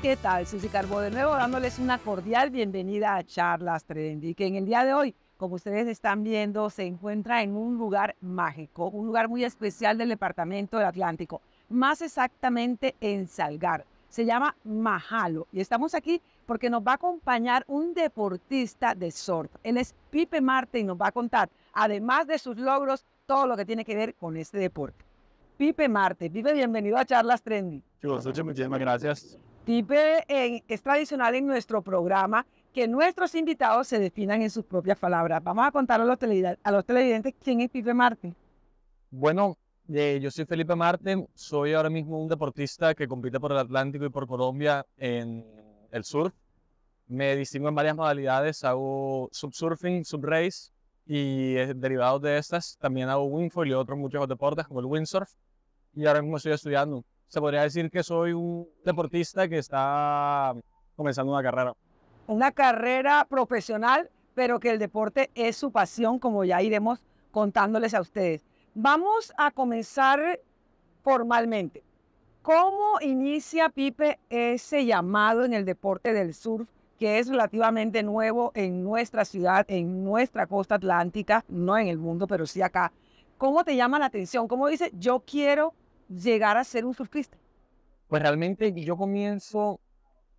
¿qué tal? Susy Carbó de nuevo dándoles una cordial bienvenida a Charlas Trendy, que en el día de hoy, como ustedes están viendo, se encuentra en un lugar mágico, un lugar muy especial del departamento del Atlántico, más exactamente en Salgar. Se llama Majalo y estamos aquí porque nos va a acompañar un deportista de sort. Él es Pipe Marte y nos va a contar, además de sus logros, todo lo que tiene que ver con este deporte. Pipe Marte. Pipe, bienvenido a Charlas Trendy. Chicos, muchísimas gracias. Pipe es tradicional en nuestro programa que nuestros invitados se definan en sus propias palabras. Vamos a contar a los, televidentes, a los televidentes quién es Felipe Marte. Bueno, eh, yo soy Felipe Marte, soy ahora mismo un deportista que compite por el Atlántico y por Colombia en el surf. Me distingo en varias modalidades, hago subsurfing, subrace y derivados de estas. También hago windfoil y otros muchos deportes como el windsurf. Y ahora mismo estoy estudiando se podría decir que soy un deportista que está comenzando una carrera. Una carrera profesional, pero que el deporte es su pasión, como ya iremos contándoles a ustedes. Vamos a comenzar formalmente. ¿Cómo inicia Pipe ese llamado en el deporte del surf, que es relativamente nuevo en nuestra ciudad, en nuestra costa atlántica, no en el mundo, pero sí acá? ¿Cómo te llama la atención? ¿Cómo dice, yo quiero llegar a ser un surfista? Pues realmente yo comienzo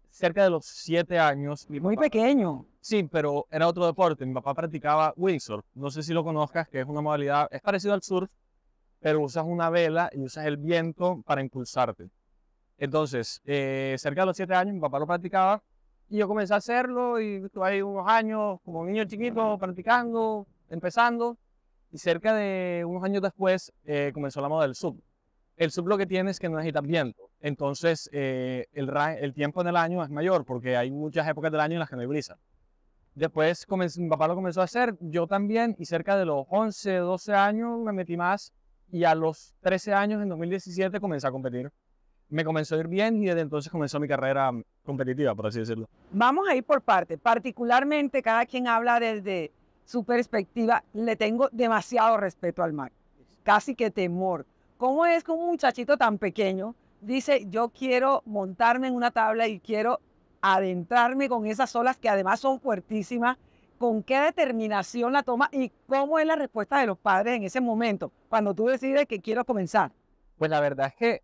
cerca de los siete años. Muy pequeño. Sí, pero era otro deporte. Mi papá practicaba windsurf. No sé si lo conozcas, que es una modalidad, es parecido al surf, pero usas una vela y usas el viento para impulsarte. Entonces, eh, cerca de los siete años mi papá lo practicaba y yo comencé a hacerlo y estuve ahí unos años como niño chiquito practicando, empezando. Y cerca de unos años después eh, comenzó la moda del surf el sub que tiene es que no necesitas viento. Entonces, eh, el, el, tiempo en el año es mayor porque hay muchas épocas del año en las que no hay brisa. Después, mi papá lo comenzó a hacer, yo también, y cerca de los 11, 12 años me metí más. Y a los 13 años, en 2017, comencé a competir. Me comenzó a ir bien y desde entonces comenzó mi carrera mm, competitiva, por así decirlo. Vamos a ir por parte Particularmente, cada quien habla desde su perspectiva. Le tengo demasiado respeto al mar, casi que temor ¿Cómo es que un muchachito tan pequeño dice, yo quiero montarme en una tabla y quiero adentrarme con esas olas que además son fuertísimas? ¿Con qué determinación la toma y cómo es la respuesta de los padres en ese momento cuando tú decides que quiero comenzar? Pues la verdad es que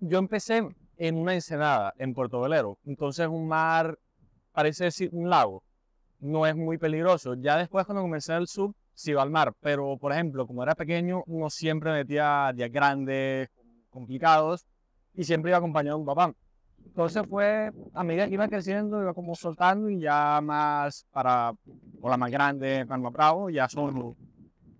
yo empecé en una ensenada, en Puerto Velero. Entonces un mar, parece decir un lago, no es muy peligroso. Ya después cuando comencé en el sur, si iba al mar, pero por ejemplo, como era pequeño, uno siempre metía días grandes, complicados, y siempre iba acompañado de un papá. Entonces fue, a medida que iba creciendo, iba como soltando y ya más para o la más grande, cuando más bravo, ya solo.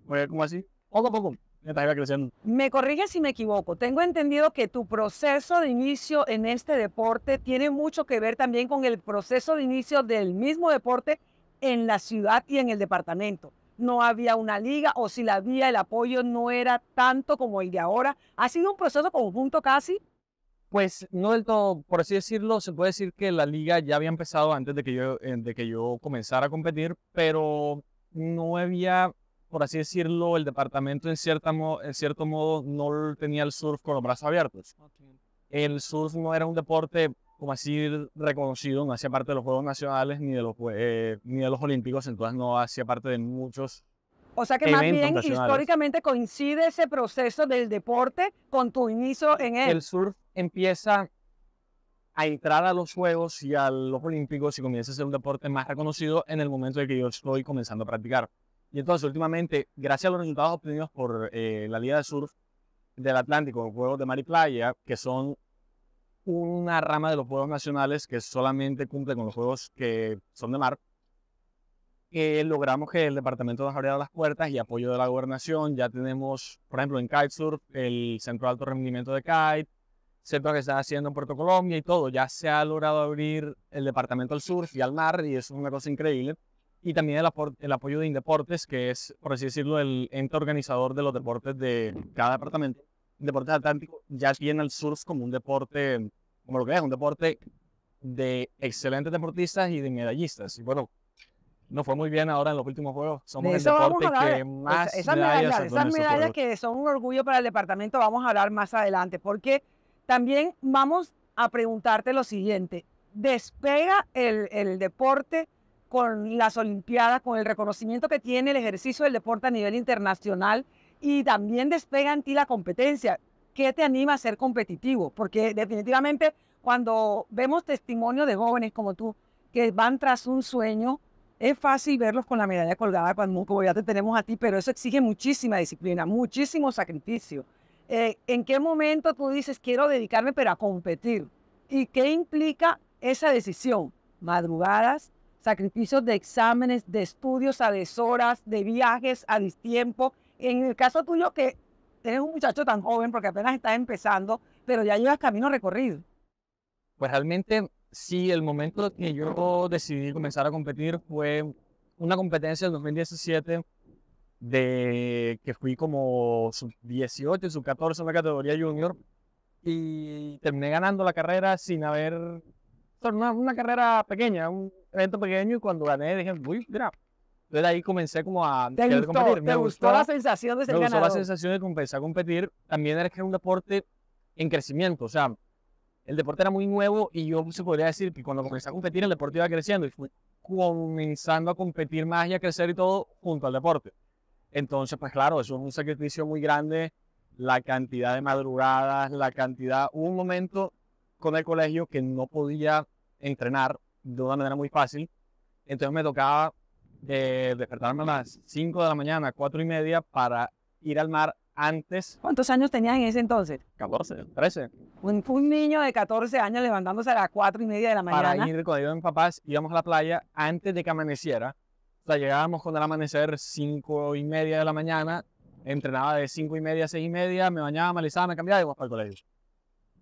Fue como así, poco a poco, mientras iba creciendo. Me corrige si me equivoco. Tengo entendido que tu proceso de inicio en este deporte tiene mucho que ver también con el proceso de inicio del mismo deporte en la ciudad y en el departamento no había una liga o si la había, el apoyo no era tanto como el de ahora. Ha sido un proceso conjunto casi. Pues no del todo, por así decirlo, se puede decir que la liga ya había empezado antes de que yo, eh, de que yo comenzara a competir, pero no había, por así decirlo, el departamento en, cierta en cierto modo no tenía el surf con los brazos abiertos. El surf no era un deporte como así reconocido, no hacía parte de los Juegos Nacionales ni de los, pues, eh, ni de los Olímpicos, entonces no hacía parte de muchos. O sea que más bien históricamente coincide ese proceso del deporte con tu inicio en él. El surf empieza a entrar a los Juegos y a los Olímpicos y comienza a ser un deporte más reconocido en el momento en que yo estoy comenzando a practicar. Y entonces últimamente, gracias a los resultados obtenidos por eh, la Liga de Surf del Atlántico, Juegos de Mar y Playa, que son una rama de los juegos nacionales que solamente cumple con los juegos que son de mar, que logramos que el departamento nos abriera las puertas y apoyo de la gobernación. Ya tenemos, por ejemplo, en Kitesurf, el centro de alto rendimiento de kite, centro que está haciendo en Puerto Colombia y todo. Ya se ha logrado abrir el departamento al surf y al mar y eso es una cosa increíble. Y también el, el apoyo de Indeportes, que es, por así decirlo, el ente organizador de los deportes de cada departamento deporte atlántico ya tiene al surf como un deporte, como lo que es, un deporte de excelentes deportistas y de medallistas. Y bueno, nos fue muy bien ahora en los últimos juegos. Somos el deporte que más medallas, Esas medallas que son un orgullo para el departamento vamos a hablar más adelante, porque también vamos a preguntarte lo siguiente. ¿Despega el deporte con las Olimpiadas, con el reconocimiento que tiene el ejercicio del deporte a nivel internacional? y también despega en ti la competencia. ¿Qué te anima a ser competitivo? Porque definitivamente cuando vemos testimonio de jóvenes como tú que van tras un sueño, es fácil verlos con la medalla colgada cuando como ya te tenemos a ti, pero eso exige muchísima disciplina, muchísimo sacrificio. Eh, ¿En qué momento tú dices quiero dedicarme pero a competir? ¿Y qué implica esa decisión? Madrugadas, sacrificios de exámenes, de estudios a deshoras, de viajes a distiempo, en el caso tuyo, que eres un muchacho tan joven porque apenas estás empezando, pero ya llevas camino recorrido. Pues realmente, sí, el momento que yo decidí comenzar a competir fue una competencia en 2017 de que fui como sub 18, sub 14 en la categoría junior y terminé ganando la carrera sin haber una, una carrera pequeña, un evento pequeño y cuando gané dije, uy, mira, entonces ahí comencé como a... competir. Me gustó la sensación de Me gustó la sensación de comenzar a competir. También era que era un deporte en crecimiento, o sea, el deporte era muy nuevo y yo se podría decir que cuando comencé a competir el deporte iba creciendo y fui comenzando a competir más y a crecer y todo junto al deporte. Entonces, pues claro, eso es un sacrificio muy grande, la cantidad de madrugadas, la cantidad... Hubo un momento con el colegio que no podía entrenar de una manera muy fácil, entonces me tocaba de despertarme a las 5 de la mañana, 4 y media, para ir al mar antes. ¿Cuántos años tenías en ese entonces? 14, 13. Un, un niño de 14 años levantándose a las 4 y media de la mañana. Para ir con mis papás, íbamos a la playa antes de que amaneciera. O sea, llegábamos con el amanecer 5 y media de la mañana, entrenaba de 5 y media a 6 y media, me bañaba, me alisaba, me cambiaba y iba para el colegio.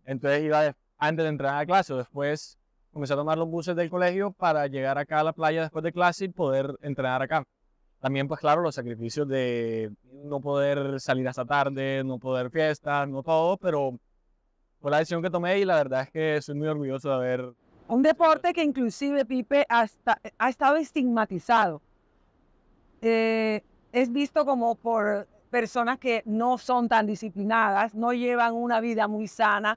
Entonces iba antes de entrar a clase o después comencé a tomar los buses del colegio para llegar acá a la playa después de clase y poder entrenar acá. También, pues claro, los sacrificios de no poder salir hasta tarde, no poder fiestas, no todo, pero fue la decisión que tomé y la verdad es que soy muy orgulloso de haber... Un deporte que inclusive, Pipe, hasta, ha estado estigmatizado. Eh, es visto como por personas que no son tan disciplinadas, no llevan una vida muy sana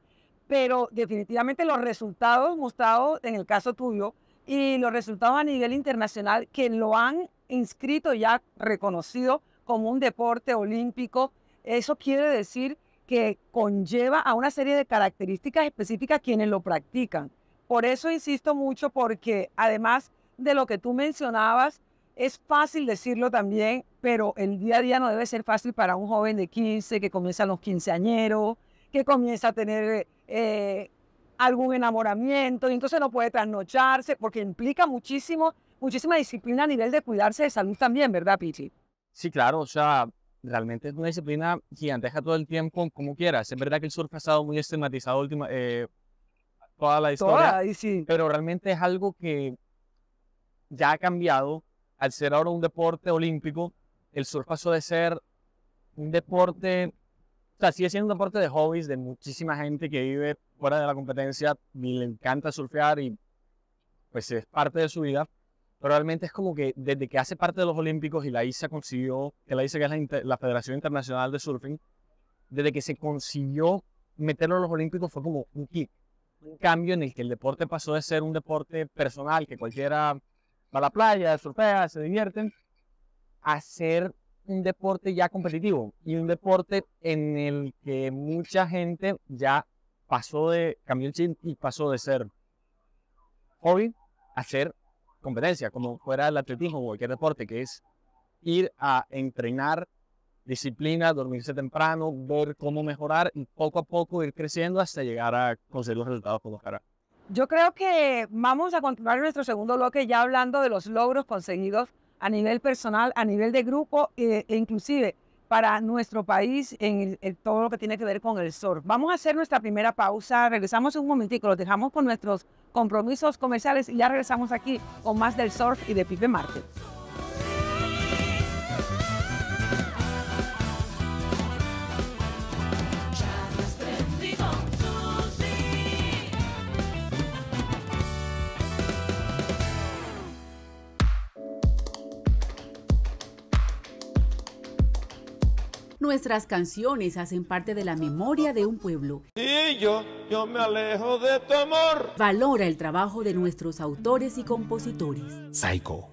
pero definitivamente los resultados mostrados en el caso tuyo y los resultados a nivel internacional que lo han inscrito ya reconocido como un deporte olímpico, eso quiere decir que conlleva a una serie de características específicas quienes lo practican. Por eso insisto mucho porque además de lo que tú mencionabas, es fácil decirlo también, pero el día a día no debe ser fácil para un joven de 15 que comienza a los quinceañeros, que comienza a tener eh, algún enamoramiento, y entonces no puede trasnocharse, porque implica muchísimo, muchísima disciplina a nivel de cuidarse de salud también, ¿verdad, Pichi? Sí, claro, o sea, realmente es una disciplina gigantesca todo el tiempo, como quieras. Es verdad que el surf ha estado muy estigmatizado última, eh, toda la historia, pero realmente es algo que ya ha cambiado. Al ser ahora un deporte olímpico, el surf pasó de ser un deporte o sea, sigue siendo deporte de hobbies de muchísima gente que vive fuera de la competencia y le encanta surfear y pues es parte de su vida. Pero realmente es como que desde que hace parte de los Olímpicos y la ISA consiguió, que la ISA que es la, Federación Internacional de Surfing, desde que se consiguió meterlo en los Olímpicos fue como un kick, un cambio en el que el deporte pasó de ser un deporte personal, que cualquiera va a la playa, surfea, se divierten, a ser un deporte ya competitivo y un deporte en el que mucha gente ya pasó de cambió y pasó de ser hobby a ser competencia, como fuera el atletismo o cualquier deporte, que es ir a entrenar disciplina, dormirse temprano, ver cómo mejorar y poco a poco ir creciendo hasta llegar a conseguir los resultados con los Yo creo que vamos a continuar nuestro segundo bloque ya hablando de los logros conseguidos a nivel personal, a nivel de grupo eh, e, inclusive para nuestro país en, todo lo que tiene que ver con el surf. Vamos a hacer nuestra primera pausa, regresamos un momentico, los dejamos con nuestros compromisos comerciales y ya regresamos aquí con más del surf y de Pipe Market. nuestras canciones hacen parte de la memoria de un pueblo. Y yo, yo me alejo de tu amor. Valora el trabajo de nuestros autores y compositores. Psycho.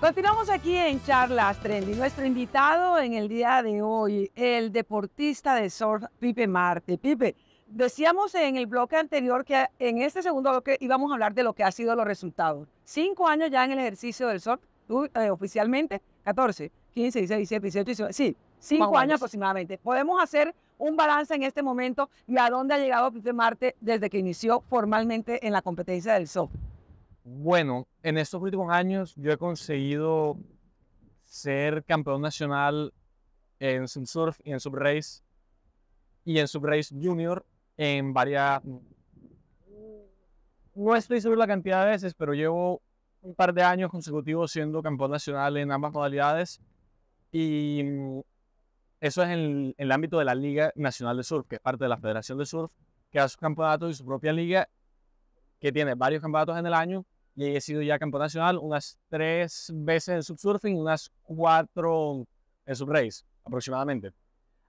Continuamos aquí en Charlas Trendy. Nuestro invitado en el día de hoy, el deportista de surf, Pipe Marte. Pipe, Decíamos en el bloque anterior que en este segundo bloque íbamos a hablar de lo que han sido los resultados. Cinco años ya en el ejercicio del SOC, eh, oficialmente, 14, 15, 16, 17, 18, 19, sí, cinco años. aproximadamente. Podemos hacer un balance en este momento y a dónde ha llegado de Marte desde que inició formalmente en la competencia del SOC. Bueno, en estos últimos años yo he conseguido ser campeón nacional en surf y en subrace y en subrace junior en varias... No estoy seguro la cantidad de veces, pero llevo un par de años consecutivos siendo campeón nacional en ambas modalidades y eso es en, el ámbito de la Liga Nacional de Surf, que es parte de la Federación de Surf, que hace sus campeonatos y su propia liga, que tiene varios campeonatos en el año y he sido ya campeón nacional unas tres veces en subsurfing, unas cuatro en subrace aproximadamente.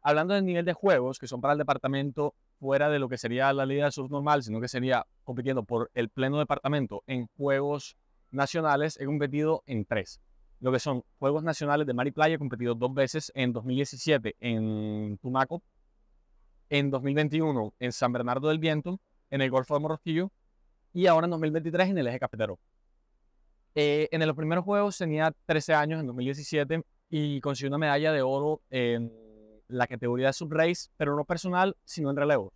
Hablando del nivel de juegos, que son para el departamento fuera de lo que sería la Liga del Sur normal, sino que sería compitiendo por el pleno departamento en juegos nacionales, he competido en tres. Lo que son Juegos Nacionales de Mar y Playa, he competido dos veces en 2017 en Tumaco, en 2021 en San Bernardo del Viento, en el Golfo de Morrosquillo y ahora en 2023 en el Eje Cafetero. Eh, en los primeros juegos tenía 13 años, en 2017, y consiguió una medalla de oro en la categoría de subrace, pero no personal, sino en relevo.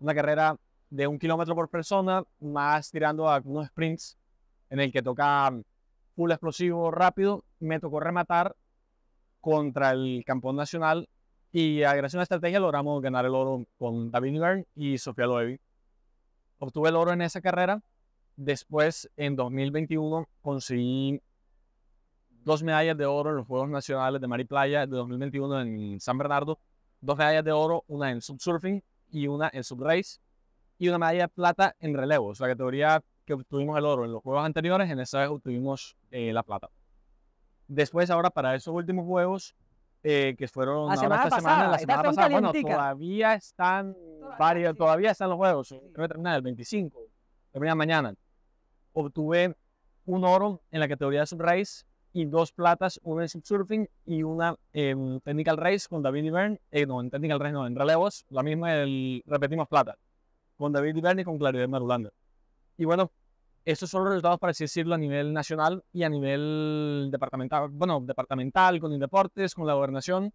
Una carrera de un kilómetro por persona, más tirando a unos sprints en el que toca mm, full explosivo rápido. Me tocó rematar contra el campeón nacional y a gracias a una estrategia logramos ganar el oro con David y Sofía Loevi. Obtuve el oro en esa carrera. Después, en 2021, conseguí dos medallas de oro en los Juegos Nacionales de Mari Playa de 2021 en San Bernardo, dos medallas de oro, una en subsurfing y una en subrace, y una medalla de plata en relevos, la categoría que obtuvimos el oro en los juegos anteriores, en esa vez obtuvimos eh, la plata. Después, ahora para esos últimos juegos, eh, que fueron la semana pasada, la semana pasada, bueno, todavía están varios, todavía están los juegos, creo el 25, termina mañana. Obtuve un oro en la categoría de subrace y dos platas, una en subsurfing y una en technical race con David y eh, no, en technical race no, en relevos, la misma, el, repetimos plata, con David Ibern y con Claridad Marulanda. Y bueno, estos son los resultados, para decirlo, a nivel nacional y a nivel departamental, bueno, departamental, con Indeportes, con la gobernación,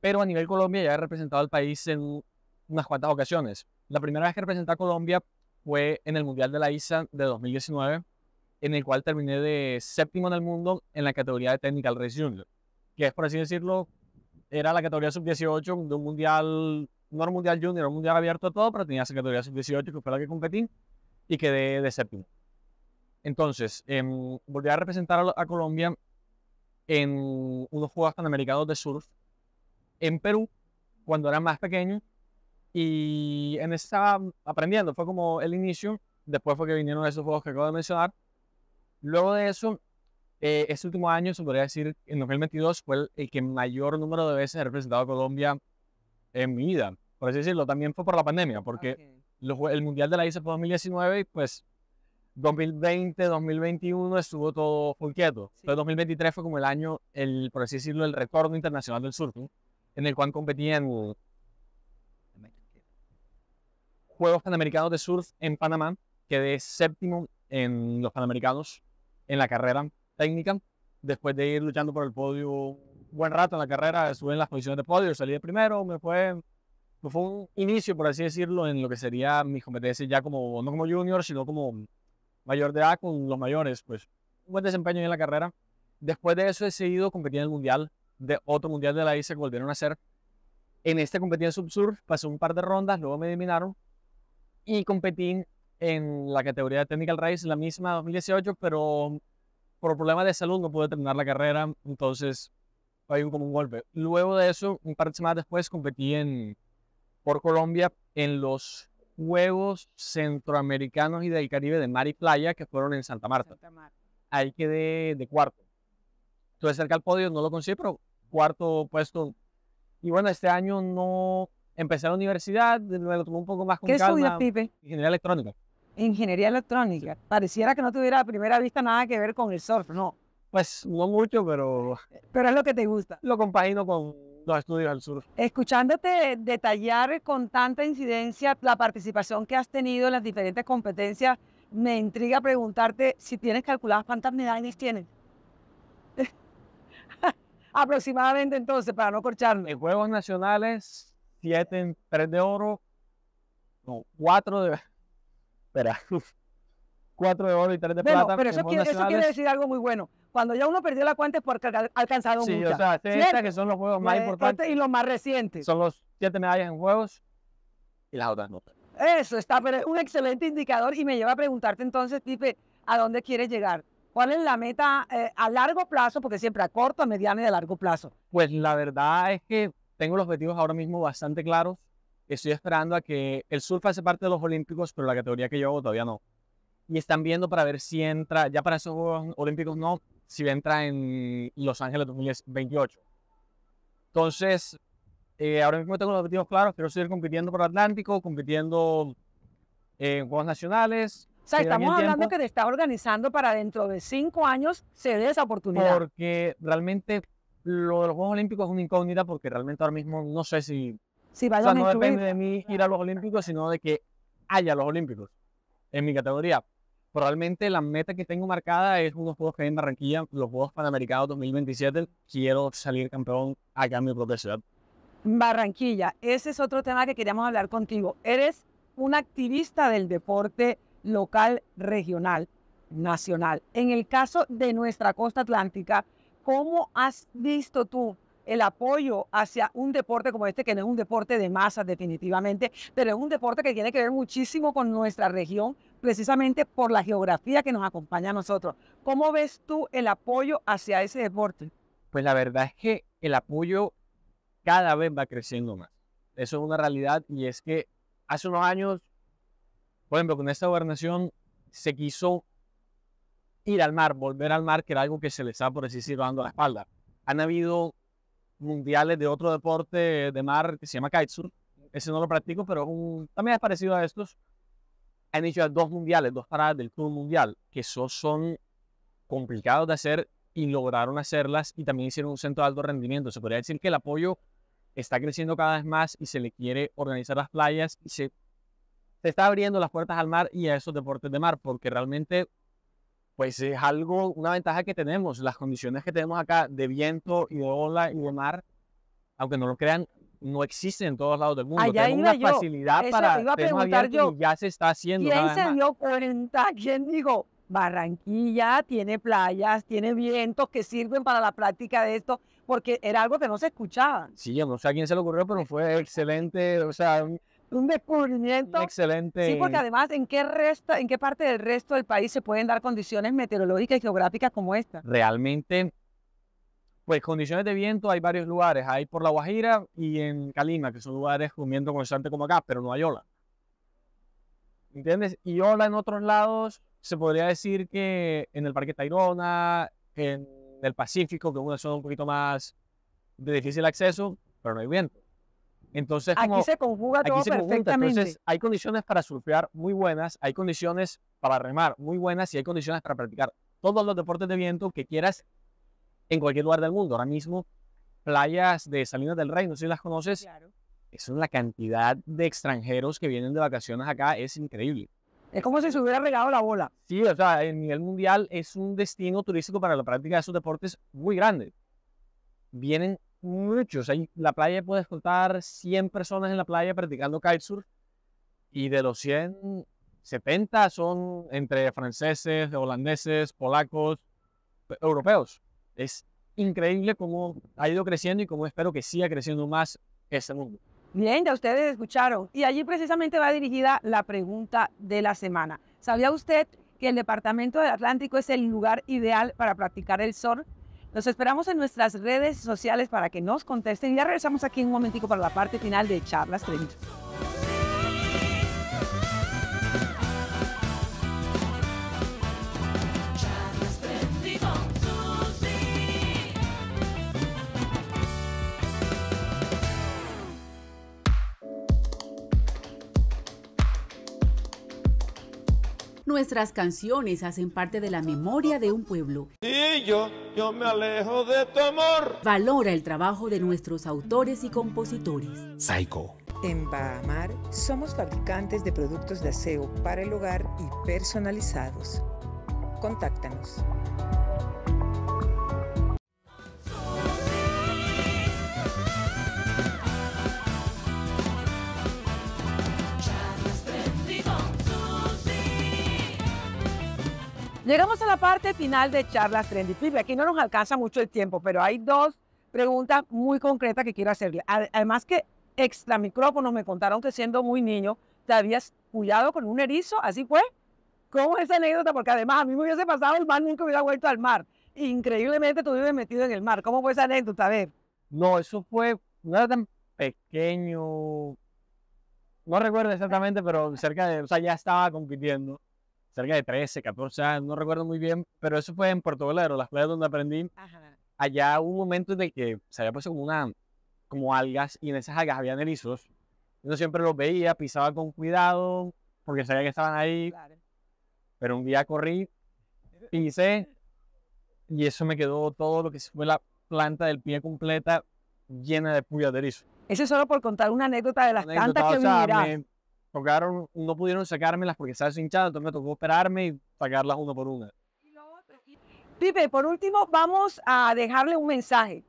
pero a nivel Colombia ya he representado al país en unas cuantas ocasiones. La primera vez que representé a Colombia fue en el Mundial de la ISA de 2019 en el cual terminé de séptimo en el mundo en la categoría de Technical Race Junior, que es, por así decirlo, era la categoría sub-18 de un mundial, no era un mundial junior, era un mundial abierto a todo, pero tenía esa categoría sub-18 que fue la que competí y quedé de séptimo. Entonces, em, volví a representar a, Colombia en unos Juegos Panamericanos de Surf en Perú, cuando era más pequeño, y en estaba aprendiendo, fue como el inicio, después fue que vinieron esos juegos que acabo de mencionar, Luego de eso, eh, este último año, se podría decir, en 2022 fue el, que mayor número de veces he representado a Colombia en mi vida. Por así decirlo, también fue por la pandemia, porque el Mundial de la ISA fue 2019 y pues 2020, 2021 estuvo todo full quieto. 2023 fue como el año, el, por así decirlo, el retorno internacional del surf, en el cual competían Juegos Panamericanos de Surf en Panamá, quedé séptimo en los Panamericanos en la carrera técnica. Después de ir luchando por el podio buen rato en la carrera, subí en las posiciones de podio, salí de primero, me fue, me fue un inicio, por así decirlo, en lo que sería mi competencias ya como, no como junior, sino como mayor de edad con los mayores, pues un buen desempeño en la carrera. Después de eso he seguido competiendo en el mundial, de otro mundial de la ICE que volvieron a hacer. En este competí en Subsur, pasé un par de rondas, luego me eliminaron y competí en la categoría de Technical Race, la misma 2018, pero por problemas de salud no pude terminar la carrera, entonces fue como un golpe. Luego de eso, un par de semanas después, competí en, por Colombia en los Juegos Centroamericanos y del Caribe de Mar y Playa, que fueron en Santa Marta. Ahí quedé de cuarto. Estuve cerca al podio, no lo conseguí, pero cuarto puesto. Y bueno, este año no empecé la universidad, me lo tomé un poco más con ¿Qué calma. Ingeniería electrónica ingeniería electrónica. Pareciera que no tuviera a primera vista nada que ver con el surf, no. Pues no mucho, pero... Pero es lo que te gusta. Lo compagino con los estudios del surf. Escuchándote detallar con tanta incidencia la participación que has tenido en las diferentes competencias, me intriga preguntarte si tienes calculadas cuántas medallas tienes. Aproximadamente entonces, para no corcharme. En Juegos Nacionales, siete en tres de oro, no, cuatro de, Espera. Cuatro de oro y tres de plata. Pero eso, quiere, decir algo muy bueno. Cuando ya uno perdió la cuenta es porque ha alcanzado muchas. Sí, o sea, estas que son los juegos más eh, importantes. Este y los más recientes. Son los siete medallas en juegos y las otras no. Eso está, pero es un excelente indicador y me lleva a preguntarte entonces, Tipe, ¿a dónde quieres llegar? ¿Cuál es la meta eh, a largo plazo? Porque siempre a corto, a mediano y a largo plazo. Pues la verdad es que tengo los objetivos ahora mismo bastante claros. Estoy esperando a que el surf hace parte de los Olímpicos, pero la categoría que yo hago todavía no. Y están viendo para ver si entra, ya para esos Juegos Olímpicos no, si entra en Los Ángeles 2028. Entonces, eh, ahora mismo tengo los objetivos claros, quiero seguir compitiendo por Atlántico, compitiendo en Juegos Nacionales, o sea, estamos hablando que te estás organizando para dentro de cinco años se dé esa oportunidad. Porque realmente lo de los Juegos Olímpicos es una incógnita porque realmente ahora mismo no sé si o sea, no depende de mí ir a los Olímpicos, sino de que haya los Olímpicos. En mi categoría, probablemente la meta que tengo marcada es unos Juegos que hay en Barranquilla, los Juegos Panamericanos 2027. Quiero salir campeón acá en mi propia ciudad. Barranquilla, ese es otro tema que queríamos hablar contigo. Eres un activista del deporte local, regional, nacional. En el caso de nuestra costa atlántica, ¿cómo has visto tú el apoyo hacia un deporte como este, que no es un deporte de masas definitivamente, pero es un deporte que tiene que ver muchísimo con nuestra región, precisamente por la geografía que nos acompaña a nosotros. ¿Cómo ves tú el apoyo hacia ese deporte? Pues la verdad es que el apoyo cada vez va creciendo más. Eso es una realidad y es que hace unos años, por ejemplo, con esta gobernación se quiso ir al mar, volver al mar, que era algo que se les ha, por decir decirlo, dando la espalda. Han habido mundiales de otro deporte de mar que se llama kitesurf. Ese no lo practico, pero también es parecido a estos. Han hecho dos mundiales, dos paradas del club Mundial, que esos son complicados de hacer y lograron hacerlas y también hicieron un centro de alto rendimiento. Se podría decir que el apoyo está creciendo cada vez más y se le quiere organizar las playas y se, se está abriendo las puertas al mar y a esos deportes de mar, porque realmente pues es algo, una ventaja que tenemos. Las condiciones que tenemos acá de viento y de ola y de mar, aunque no lo crean, no existen en todos lados del mundo. Allá una yo. facilidad Eso para iba a preguntar yo, ya se está haciendo. ¿Quién se dio cuenta? ¿Quién digo? Barranquilla tiene playas, tiene vientos que sirven para la práctica de esto, porque era algo que no se escuchaba. Sí, yo no sé a quién se le ocurrió, pero fue excelente, o sea, un descubrimiento. excelente. Sí, porque además, ¿en qué, resta, ¿en qué parte del resto del país se pueden dar condiciones meteorológicas y geográficas como esta? Realmente, pues condiciones de viento hay varios lugares. Hay por La Guajira y en Calima, que son lugares con viento constante como acá, pero no hay ola. ¿Entiendes? Y ola en otros lados, se podría decir que en el Parque Tayrona, en el Pacífico, que es una zona un poquito más de difícil acceso, pero no hay viento. Entonces, como, aquí se conjuga todo perfectamente. Entonces, hay condiciones para surfear muy buenas, hay condiciones para remar muy buenas y hay condiciones para practicar todos los deportes de viento que quieras en cualquier lugar del mundo. Ahora mismo, playas de Salinas del Rey, no sé si las conoces, claro. es la cantidad de extranjeros que vienen de vacaciones acá, es increíble. Es como si se hubiera regado la bola. Sí, o sea, a nivel mundial es un destino turístico para la práctica de esos deportes muy grande. Vienen muchos. ahí la playa puedes contar 100 personas en la playa practicando kitesurf y de los 100, son entre franceses, holandeses, polacos, europeos. Es increíble cómo ha ido creciendo y cómo espero que siga creciendo más este mundo. Bien, ya ustedes escucharon. Y allí precisamente va dirigida la pregunta de la semana. ¿Sabía usted que el Departamento del Atlántico es el lugar ideal para practicar el surf? Los esperamos en nuestras redes sociales para que nos contesten. Ya regresamos aquí un momentico para la parte final de Charlas 30. Nuestras canciones hacen parte de la memoria de un pueblo. Y yo, yo me alejo de tu amor. Valora el trabajo de nuestros autores y compositores. Psycho. En Bahamar somos fabricantes de productos de aseo para el hogar y personalizados. Contáctanos. Llegamos a la parte final de charlas Trendy Pipe. Aquí no nos alcanza mucho el tiempo, pero hay dos preguntas muy concretas que quiero hacerle. Además que extra micrófonos me contaron que siendo muy niño te habías cuidado con un erizo, así fue. ¿Cómo es esa anécdota? Porque además a mí me hubiese pasado el mar, nunca hubiera vuelto al mar. Increíblemente tú vives metido en el mar. ¿Cómo fue esa anécdota? A ver. No, eso fue, no era tan pequeño, no recuerdo exactamente, pero cerca de, o sea, ya estaba compitiendo cerca de 13, 14 años, no recuerdo muy bien, pero eso fue en Puerto Valero, las playas donde aprendí. Allá hubo un momento en que se había puesto como una, como algas, y en esas algas había erizos. Yo siempre los veía, pisaba con cuidado, porque sabía que estaban ahí. Pero un día corrí, pisé, y eso me quedó todo lo que fue la planta del pie completa llena de puyas de erizo. Eso es solo por contar una anécdota de las plantas que o tocaron, no pudieron sacármelas porque estaba hinchado entonces me tocó operarme y sacarlas una por una. Pipe, por último, vamos a dejarle un mensaje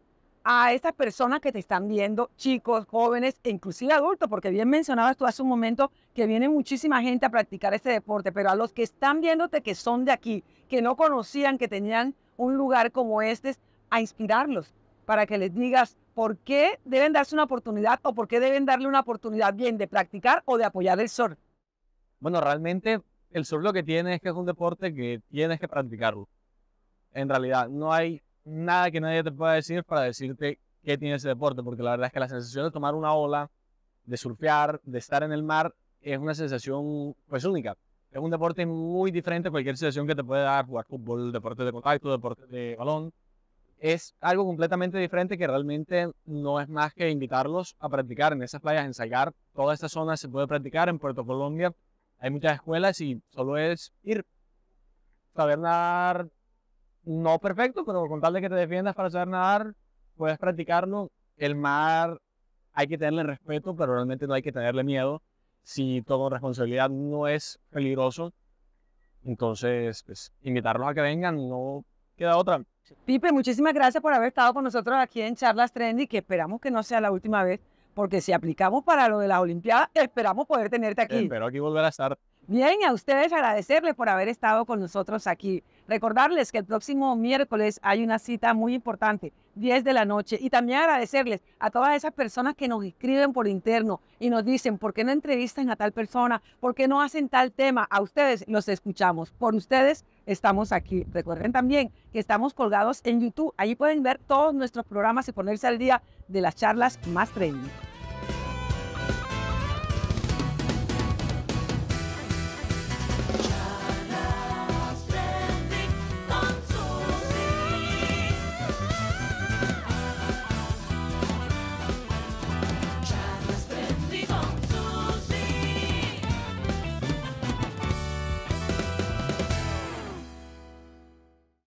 a estas personas que te están viendo, chicos, jóvenes e inclusive adultos, porque bien mencionabas tú hace un momento que viene muchísima gente a practicar este deporte, pero a los que están viéndote que son de aquí, que no conocían que tenían un lugar como este, a inspirarlos para que les digas, por qué deben darse una oportunidad o por qué deben darle una oportunidad bien de practicar o de apoyar el surf? Bueno, realmente el surf lo que tiene es que es un deporte que tienes que practicarlo. En realidad, no hay nada que nadie te pueda decir para decirte qué tiene ese deporte, porque la verdad es que la sensación de tomar una ola, de surfear, de estar en el mar, es una sensación pues única. Es un deporte muy diferente a cualquier sensación que te puede dar jugar fútbol, deporte de contacto, deporte de balón es algo completamente diferente que realmente no es más que invitarlos a practicar en esas playas, ensayar. Toda esta zona se puede practicar en Puerto Colombia. Hay muchas escuelas y solo es ir. Saber nadar, no perfecto, pero con tal de que te defiendas para saber nadar, puedes practicarlo. El mar hay que tenerle respeto, pero realmente no hay que tenerle miedo. Si todo responsabilidad no es peligroso, entonces pues, invitarlos a que vengan no queda otra. Pipe, muchísimas gracias por haber estado con nosotros aquí en Charlas Trendy, que esperamos que no sea la última vez, porque si aplicamos para lo de la Olimpiada, esperamos poder tenerte aquí. Espero aquí volver a estar. Bien, a ustedes agradecerles por haber estado con nosotros aquí. Recordarles que el próximo miércoles hay una cita muy importante, 10 de la noche. Y también agradecerles a todas esas personas que nos escriben por interno y nos dicen, ¿por qué no entrevistan a tal persona? ¿Por qué no hacen tal tema? A ustedes los escuchamos. Por ustedes estamos aquí. Recuerden también que estamos colgados en YouTube. Allí pueden ver todos nuestros programas y ponerse al día de las charlas más trending.